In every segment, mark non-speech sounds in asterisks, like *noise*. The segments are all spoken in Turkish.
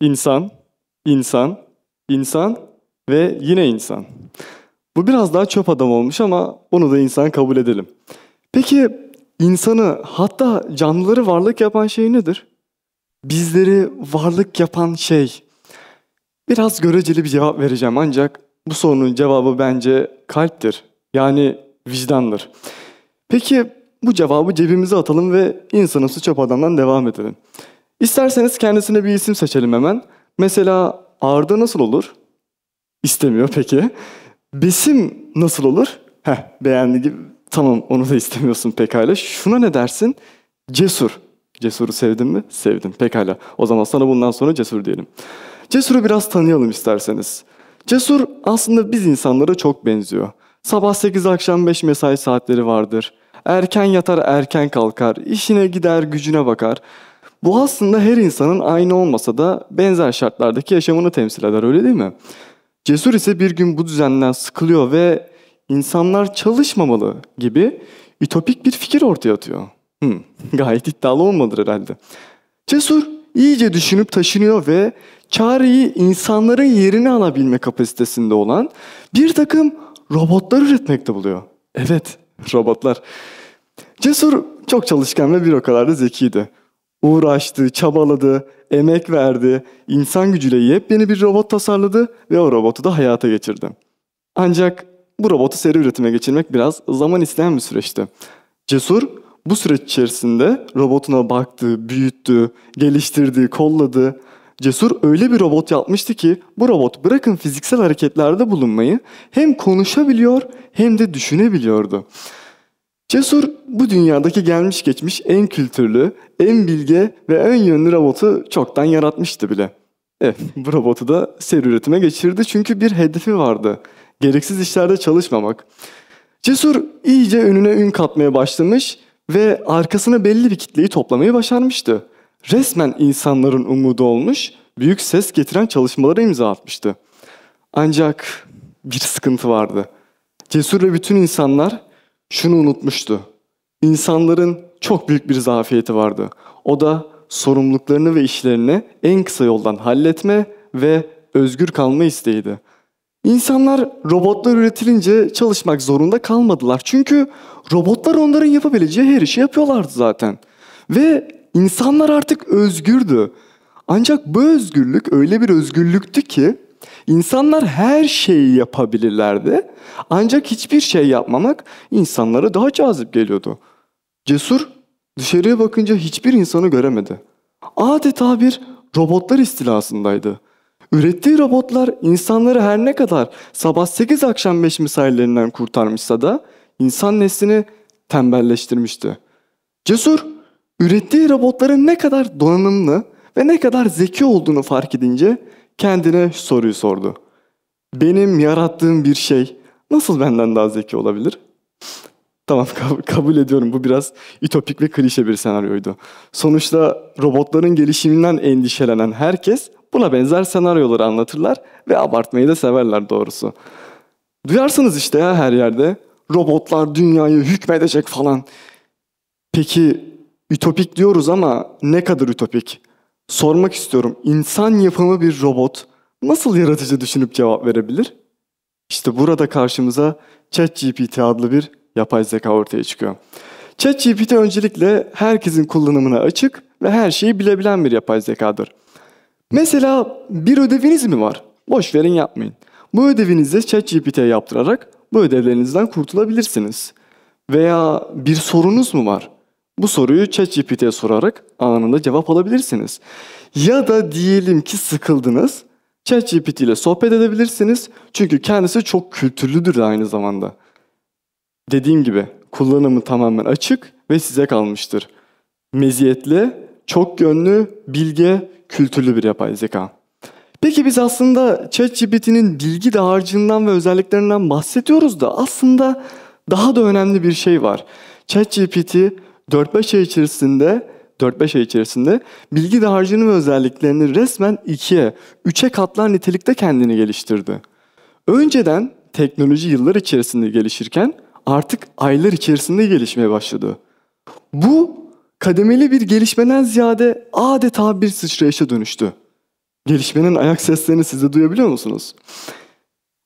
İnsan, insan, insan ve yine insan. Bu biraz daha çöp adam olmuş ama onu da insan kabul edelim. Peki insanı hatta canlıları varlık yapan şey nedir? Bizleri varlık yapan şey. Biraz göreceli bir cevap vereceğim ancak bu sorunun cevabı bence kalptir. Yani vicdandır. Peki bu cevabı cebimize atalım ve insanımsı çöp adamdan devam edelim. İsterseniz kendisine bir isim seçelim hemen. Mesela Arda nasıl olur? İstemiyor peki. Besim nasıl olur? Heh beğendi gibi. Tamam onu da istemiyorsun pekala. Şuna ne dersin? Cesur. Cesur'u sevdin mi? Sevdim. Pekala. O zaman sana bundan sonra Cesur diyelim. Cesur'u biraz tanıyalım isterseniz. Cesur aslında biz insanlara çok benziyor. Sabah 8 akşam 5 mesai saatleri vardır. Erken yatar erken kalkar, işine gider gücüne bakar. Bu aslında her insanın aynı olmasa da benzer şartlardaki yaşamını temsil eder öyle değil mi? Cesur ise bir gün bu düzenden sıkılıyor ve insanlar çalışmamalı gibi ütopik bir fikir ortaya atıyor. Hmm, *laughs* gayet iddialı olmadır herhalde. Cesur iyice düşünüp taşınıyor ve çareyi insanların yerini alabilme kapasitesinde olan bir takım robotlar üretmekte buluyor. Evet, *laughs* robotlar. Cesur çok çalışkan ve bir o kadar da zekiydi. Uğraştı, çabaladı, emek verdi, insan gücüyle yepyeni bir robot tasarladı ve o robotu da hayata geçirdi. Ancak bu robotu seri üretime geçirmek biraz zaman isteyen bir süreçti. Cesur bu süreç içerisinde robotuna baktı, büyüttü, geliştirdi, kolladı Cesur öyle bir robot yapmıştı ki bu robot bırakın fiziksel hareketlerde bulunmayı hem konuşabiliyor hem de düşünebiliyordu. Cesur bu dünyadaki gelmiş geçmiş en kültürlü, en bilge ve en yönlü robotu çoktan yaratmıştı bile. Evet, bu robotu da seri üretime geçirdi çünkü bir hedefi vardı. Gereksiz işlerde çalışmamak. Cesur iyice önüne ün katmaya başlamış ve arkasına belli bir kitleyi toplamayı başarmıştı resmen insanların umudu olmuş, büyük ses getiren çalışmalara imza atmıştı. Ancak bir sıkıntı vardı. Cesur ve bütün insanlar şunu unutmuştu. İnsanların çok büyük bir zafiyeti vardı. O da sorumluluklarını ve işlerini en kısa yoldan halletme ve özgür kalma isteğiydi. İnsanlar robotlar üretilince çalışmak zorunda kalmadılar. Çünkü robotlar onların yapabileceği her işi yapıyorlardı zaten. Ve İnsanlar artık özgürdü. Ancak bu özgürlük öyle bir özgürlüktü ki insanlar her şeyi yapabilirlerdi. Ancak hiçbir şey yapmamak insanlara daha cazip geliyordu. Cesur dışarıya bakınca hiçbir insanı göremedi. Adeta bir robotlar istilasındaydı. Ürettiği robotlar insanları her ne kadar sabah 8 akşam 5 misallerinden kurtarmışsa da insan neslini tembelleştirmişti. Cesur ürettiği robotların ne kadar donanımlı ve ne kadar zeki olduğunu fark edince kendine şu soruyu sordu. Benim yarattığım bir şey nasıl benden daha zeki olabilir? Tamam *laughs* kabul ediyorum bu biraz ütopik ve klişe bir senaryoydu. Sonuçta robotların gelişiminden endişelenen herkes buna benzer senaryoları anlatırlar ve abartmayı da severler doğrusu. Duyarsınız işte ya her yerde robotlar dünyayı hükmedecek falan. Peki Ütopik diyoruz ama ne kadar ütopik? Sormak istiyorum. İnsan yapımı bir robot nasıl yaratıcı düşünüp cevap verebilir? İşte burada karşımıza ChatGPT adlı bir yapay zeka ortaya çıkıyor. ChatGPT öncelikle herkesin kullanımına açık ve her şeyi bilebilen bir yapay zekadır. Mesela bir ödeviniz mi var? Boş verin yapmayın. Bu ödevinizi ChatGPT'ye yaptırarak bu ödevlerinizden kurtulabilirsiniz. Veya bir sorunuz mu var? Bu soruyu ChatGPT'ye sorarak anında cevap alabilirsiniz. Ya da diyelim ki sıkıldınız. ChatGPT ile sohbet edebilirsiniz. Çünkü kendisi çok kültürlüdür de aynı zamanda. Dediğim gibi kullanımı tamamen açık ve size kalmıştır. Meziyetli, çok gönlü, bilge, kültürlü bir yapay zeka. Peki biz aslında ChatGPT'nin bilgi dağarcığından ve özelliklerinden bahsediyoruz da aslında daha da önemli bir şey var. ChatGPT 4-5 ay içerisinde 4-5 ay içerisinde bilgi dağarcığının özelliklerini resmen 2'ye, 3'e katlar nitelikte kendini geliştirdi. Önceden teknoloji yıllar içerisinde gelişirken artık aylar içerisinde gelişmeye başladı. Bu kademeli bir gelişmeden ziyade adeta bir sıçrayışa dönüştü. Gelişmenin ayak seslerini siz de duyabiliyor musunuz?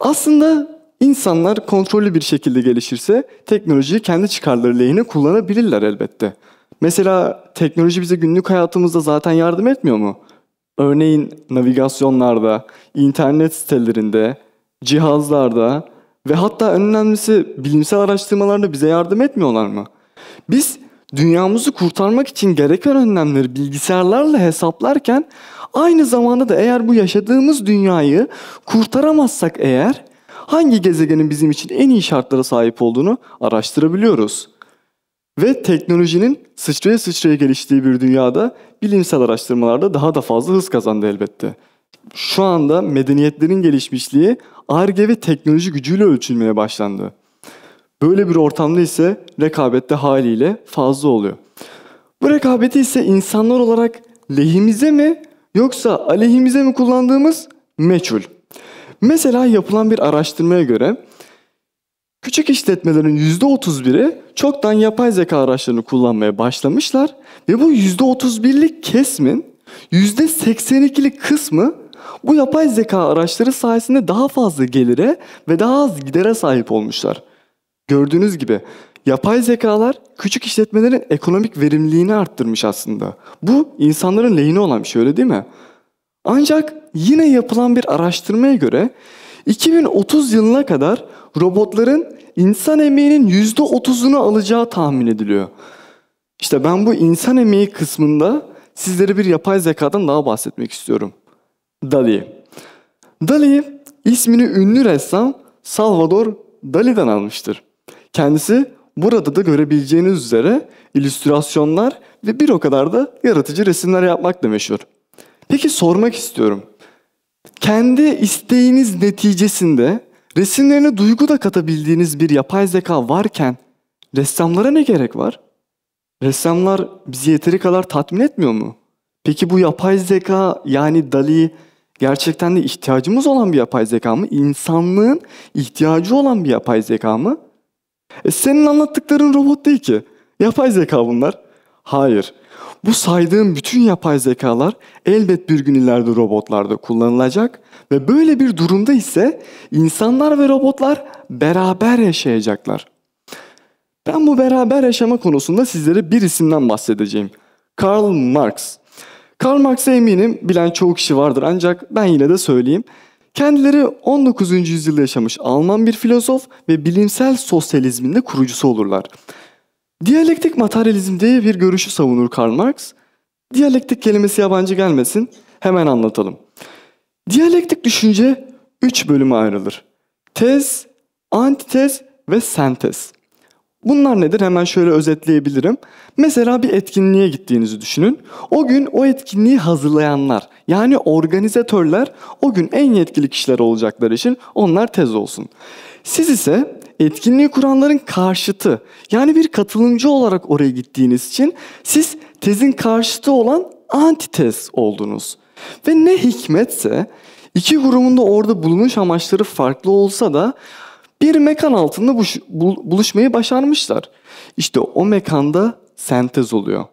Aslında İnsanlar kontrollü bir şekilde gelişirse teknolojiyi kendi çıkarları lehine kullanabilirler elbette. Mesela teknoloji bize günlük hayatımızda zaten yardım etmiyor mu? Örneğin navigasyonlarda, internet sitelerinde, cihazlarda ve hatta en önemlisi bilimsel araştırmalarda bize yardım etmiyorlar mı? Biz dünyamızı kurtarmak için gereken önlemleri bilgisayarlarla hesaplarken aynı zamanda da eğer bu yaşadığımız dünyayı kurtaramazsak eğer hangi gezegenin bizim için en iyi şartlara sahip olduğunu araştırabiliyoruz. Ve teknolojinin sıçraya sıçraya geliştiği bir dünyada bilimsel araştırmalarda daha da fazla hız kazandı elbette. Şu anda medeniyetlerin gelişmişliği ARGE ve teknoloji gücüyle ölçülmeye başlandı. Böyle bir ortamda ise rekabette haliyle fazla oluyor. Bu rekabeti ise insanlar olarak lehimize mi yoksa aleyhimize mi kullandığımız meçhul. Mesela yapılan bir araştırmaya göre küçük işletmelerin %31'i çoktan yapay zeka araçlarını kullanmaya başlamışlar ve bu %31'lik kesmin %82'lik kısmı bu yapay zeka araçları sayesinde daha fazla gelire ve daha az gidere sahip olmuşlar. Gördüğünüz gibi yapay zekalar küçük işletmelerin ekonomik verimliliğini arttırmış aslında. Bu insanların lehine olan bir şey öyle değil mi? Ancak yine yapılan bir araştırmaya göre 2030 yılına kadar robotların insan emeğinin %30'unu alacağı tahmin ediliyor. İşte ben bu insan emeği kısmında sizlere bir yapay zekadan daha bahsetmek istiyorum. Dali. Dali ismini ünlü ressam Salvador Dali'den almıştır. Kendisi burada da görebileceğiniz üzere illüstrasyonlar ve bir o kadar da yaratıcı resimler yapmakla meşhur. Peki sormak istiyorum. Kendi isteğiniz neticesinde resimlerine duygu da katabildiğiniz bir yapay zeka varken ressamlara ne gerek var? Ressamlar bizi yeteri kadar tatmin etmiyor mu? Peki bu yapay zeka yani Dali gerçekten de ihtiyacımız olan bir yapay zeka mı? İnsanlığın ihtiyacı olan bir yapay zeka mı? E senin anlattıkların robot değil ki. Yapay zeka bunlar. Hayır. Bu saydığım bütün yapay zekalar elbet bir gün ileride robotlarda kullanılacak ve böyle bir durumda ise insanlar ve robotlar beraber yaşayacaklar. Ben bu beraber yaşama konusunda sizlere bir isimden bahsedeceğim. Karl Marx. Karl Marx'a eminim bilen çoğu kişi vardır ancak ben yine de söyleyeyim. Kendileri 19. yüzyılda yaşamış Alman bir filozof ve bilimsel sosyalizmin de kurucusu olurlar. Diyalektik materyalizm diye bir görüşü savunur Karl Marx. Diyalektik kelimesi yabancı gelmesin, hemen anlatalım. Diyalektik düşünce 3 bölüme ayrılır. Tez, antitez ve sentez. Bunlar nedir? Hemen şöyle özetleyebilirim. Mesela bir etkinliğe gittiğinizi düşünün. O gün o etkinliği hazırlayanlar yani organizatörler o gün en yetkili kişiler olacakları için onlar tez olsun. Siz ise etkinliği kuranların karşıtı yani bir katılımcı olarak oraya gittiğiniz için siz tezin karşıtı olan antitez oldunuz. Ve ne hikmetse iki grubun da orada bulunuş amaçları farklı olsa da bir mekan altında buluşmayı başarmışlar. İşte o mekanda sentez oluyor.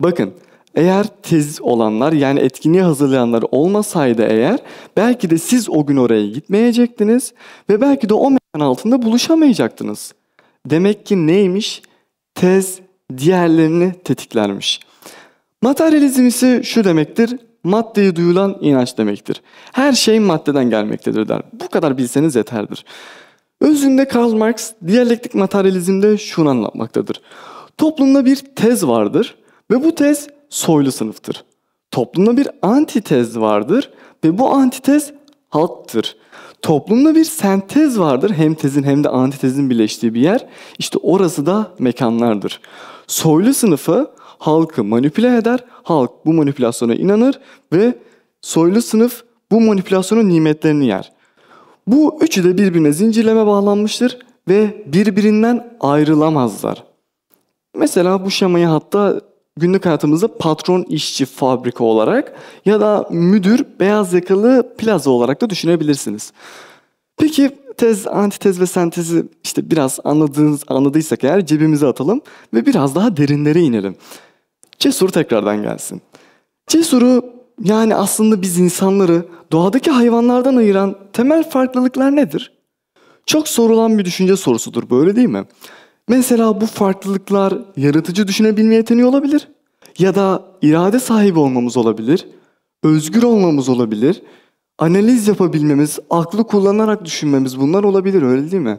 Bakın eğer tez olanlar yani etkinliği hazırlayanlar olmasaydı eğer belki de siz o gün oraya gitmeyecektiniz ve belki de o mekan altında buluşamayacaktınız. Demek ki neymiş? Tez diğerlerini tetiklermiş. Materyalizm ise şu demektir. Maddeye duyulan inanç demektir. Her şey maddeden gelmektedir der. Bu kadar bilseniz yeterdir. Özünde Karl Marx diyalektik materyalizmde şunu anlatmaktadır. Toplumda bir tez vardır ve bu tez soylu sınıftır. Toplumda bir antitez vardır ve bu antitez halktır. Toplumda bir sentez vardır. Hem tezin hem de antitezin birleştiği bir yer. İşte orası da mekanlardır. Soylu sınıfı halkı manipüle eder. Halk bu manipülasyona inanır ve soylu sınıf bu manipülasyonun nimetlerini yer. Bu üçü de birbirine zincirleme bağlanmıştır ve birbirinden ayrılamazlar. Mesela bu şemayı hatta günlük hayatımızda patron işçi fabrika olarak ya da müdür beyaz yakalı plaza olarak da düşünebilirsiniz. Peki tez, antitez ve sentezi işte biraz anladığınız anladıysak eğer cebimize atalım ve biraz daha derinlere inelim. Cesur tekrardan gelsin. Cesuru yani aslında biz insanları doğadaki hayvanlardan ayıran temel farklılıklar nedir? Çok sorulan bir düşünce sorusudur böyle değil mi? Mesela bu farklılıklar yaratıcı düşünebilme yeteneği olabilir ya da irade sahibi olmamız olabilir, özgür olmamız olabilir, analiz yapabilmemiz, aklı kullanarak düşünmemiz bunlar olabilir öyle değil mi?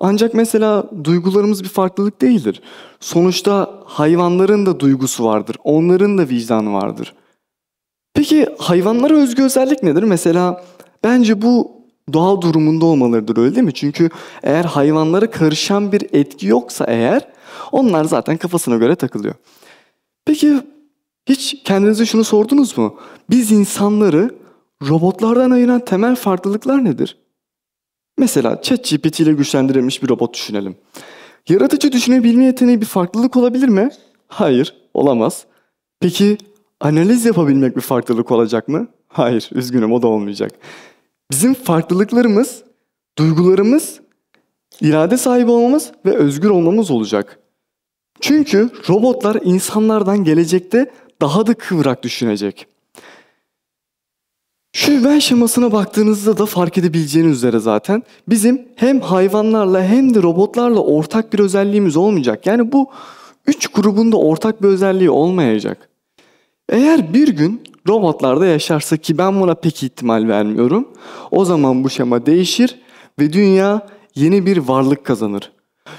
Ancak mesela duygularımız bir farklılık değildir. Sonuçta hayvanların da duygusu vardır, onların da vicdanı vardır. Peki hayvanlara özgü özellik nedir? Mesela bence bu doğal durumunda olmalarıdır öyle değil mi? Çünkü eğer hayvanlara karışan bir etki yoksa eğer onlar zaten kafasına göre takılıyor. Peki hiç kendinize şunu sordunuz mu? Biz insanları robotlardan ayıran temel farklılıklar nedir? Mesela ChatGPT ile güçlendirilmiş bir robot düşünelim. Yaratıcı düşünebilme yeteneği bir farklılık olabilir mi? Hayır, olamaz. Peki analiz yapabilmek bir farklılık olacak mı? Hayır, üzgünüm o da olmayacak. Bizim farklılıklarımız, duygularımız, irade sahibi olmamız ve özgür olmamız olacak. Çünkü robotlar insanlardan gelecekte daha da kıvrak düşünecek. Şu ben şemasına baktığınızda da fark edebileceğiniz üzere zaten bizim hem hayvanlarla hem de robotlarla ortak bir özelliğimiz olmayacak. Yani bu üç grubun da ortak bir özelliği olmayacak. Eğer bir gün robotlarda yaşarsa ki ben buna pek ihtimal vermiyorum. O zaman bu şema değişir ve dünya yeni bir varlık kazanır.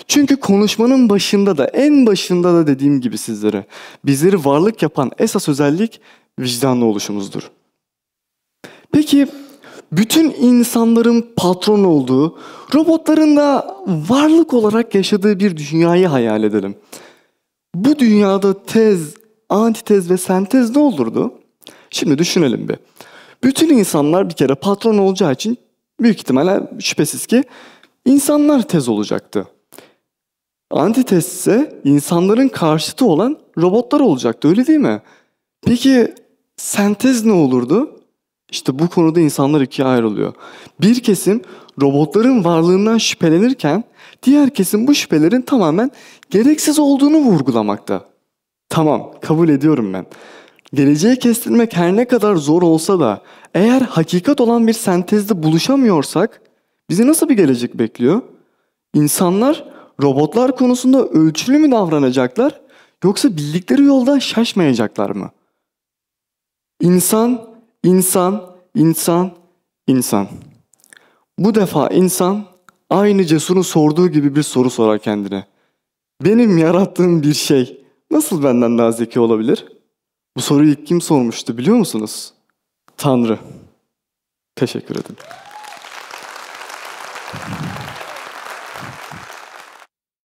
Çünkü konuşmanın başında da en başında da dediğim gibi sizlere bizleri varlık yapan esas özellik vicdanlı oluşumuzdur. Peki bütün insanların patron olduğu, robotların da varlık olarak yaşadığı bir dünyayı hayal edelim. Bu dünyada tez, antitez ve sentez ne olurdu? Şimdi düşünelim bir. Bütün insanlar bir kere patron olacağı için büyük ihtimalle şüphesiz ki insanlar tez olacaktı. Antites ise insanların karşıtı olan robotlar olacaktı öyle değil mi? Peki sentez ne olurdu? İşte bu konuda insanlar ikiye ayrılıyor. Bir kesim robotların varlığından şüphelenirken diğer kesim bu şüphelerin tamamen gereksiz olduğunu vurgulamakta. Tamam, kabul ediyorum ben. Geleceğe kestirmek her ne kadar zor olsa da eğer hakikat olan bir sentezde buluşamıyorsak bizi nasıl bir gelecek bekliyor? İnsanlar robotlar konusunda ölçülü mü davranacaklar yoksa bildikleri yoldan şaşmayacaklar mı? İnsan, insan, insan, insan. Bu defa insan aynı Cesur'un sorduğu gibi bir soru sorar kendine. Benim yarattığım bir şey nasıl benden daha zeki olabilir?'' Bu soruyu ilk kim sormuştu biliyor musunuz? Tanrı. Teşekkür ederim.